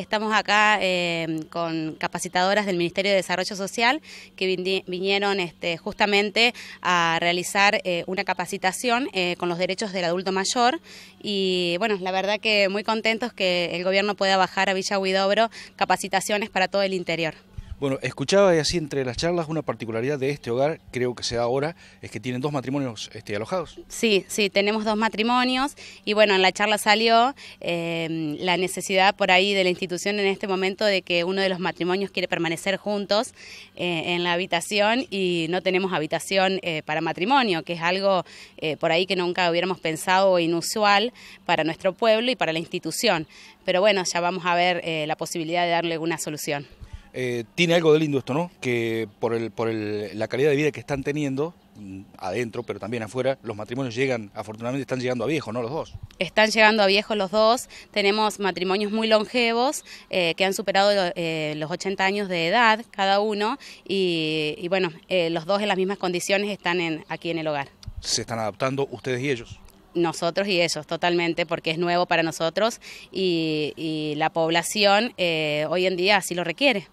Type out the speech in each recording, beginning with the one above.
Estamos acá eh, con capacitadoras del Ministerio de Desarrollo Social que vinieron este, justamente a realizar eh, una capacitación eh, con los derechos del adulto mayor y bueno, la verdad que muy contentos que el gobierno pueda bajar a Villa Huidobro capacitaciones para todo el interior. Bueno, escuchaba y así entre las charlas una particularidad de este hogar, creo que sea ahora, es que tienen dos matrimonios este, alojados. Sí, sí, tenemos dos matrimonios y bueno, en la charla salió em, la necesidad por ahí de la institución en este momento de que uno de los matrimonios quiere permanecer juntos eh, en la habitación y no tenemos habitación eh, para matrimonio, que es algo eh, por ahí que nunca hubiéramos pensado inusual para nuestro pueblo y para la institución. Pero bueno, ya vamos a ver la posibilidad de darle una solución. Eh, tiene algo de lindo esto, ¿no? Que por, el, por el, la calidad de vida que están teniendo mm, adentro, pero también afuera, los matrimonios llegan, afortunadamente están llegando a viejos, ¿no? Los dos. Están llegando a viejos los dos. Tenemos matrimonios muy longevos eh, que han superado eh, los 80 años de edad cada uno y, bueno, los dos en las mismas condiciones están en, aquí en el hogar. ¿Se están adaptando ustedes y ellos? nosotros y ellos totalmente porque es nuevo para nosotros y, la población hoy en día así lo requiere.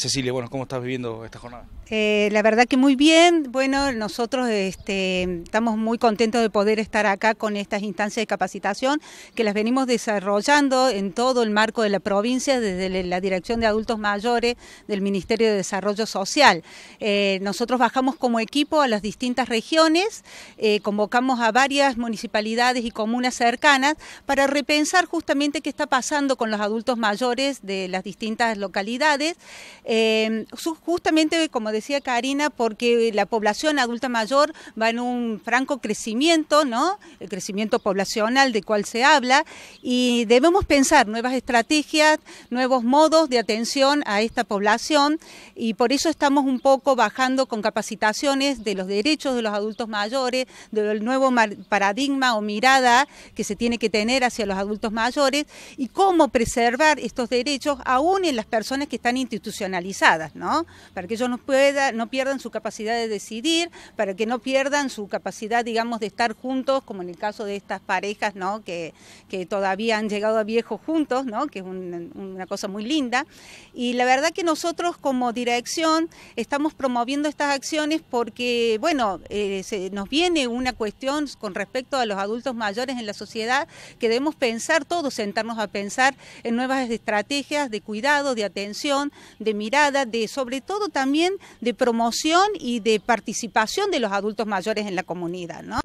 Cecilia, bueno, ¿cómo estás viviendo esta jornada? Eh, la verdad que muy bien. Bueno, nosotros este, estamos muy contentos de poder estar acá con estas instancias de capacitación que las venimos desarrollando en todo el marco de la provincia, desde la Dirección de Adultos Mayores del Ministerio de Desarrollo Social. Eh, nosotros bajamos como equipo a las distintas regiones, eh, convocamos a varias municipalidades y comunas cercanas para repensar justamente qué está pasando con los adultos mayores de las distintas localidades. Em, justamente como decía Karina, porque la población adulta mayor va en un franco crecimiento, ¿no? El crecimiento poblacional de cual se habla, y debemos pensar nuevas estrategias, nuevos modos de atención a esta población, y por eso estamos un poco bajando con capacitaciones de los derechos de los adultos mayores, del nuevo paradigma o mirada que se tiene que tener hacia los adultos mayores, y cómo preservar estos derechos aún en las personas que están institucionalizadas ¿no? Para que ellos no, no pierdan su capacidad de decidir, para que no pierdan su capacidad, digamos, de estar juntos, como en el caso de estas parejas, ¿no? Que, todavía han llegado a viejos juntos, ¿no? Que es una cosa muy linda. Y la verdad que nosotros como dirección estamos promoviendo estas acciones porque, bueno, eh, nos viene una cuestión con respecto a los adultos mayores en la sociedad que debemos pensar todos, sentarnos a pensar en nuevas estrategias de cuidado, de atención, de mirada de, sobre todo también, de promoción y de participación de los adultos mayores en la comunidad. ¿no?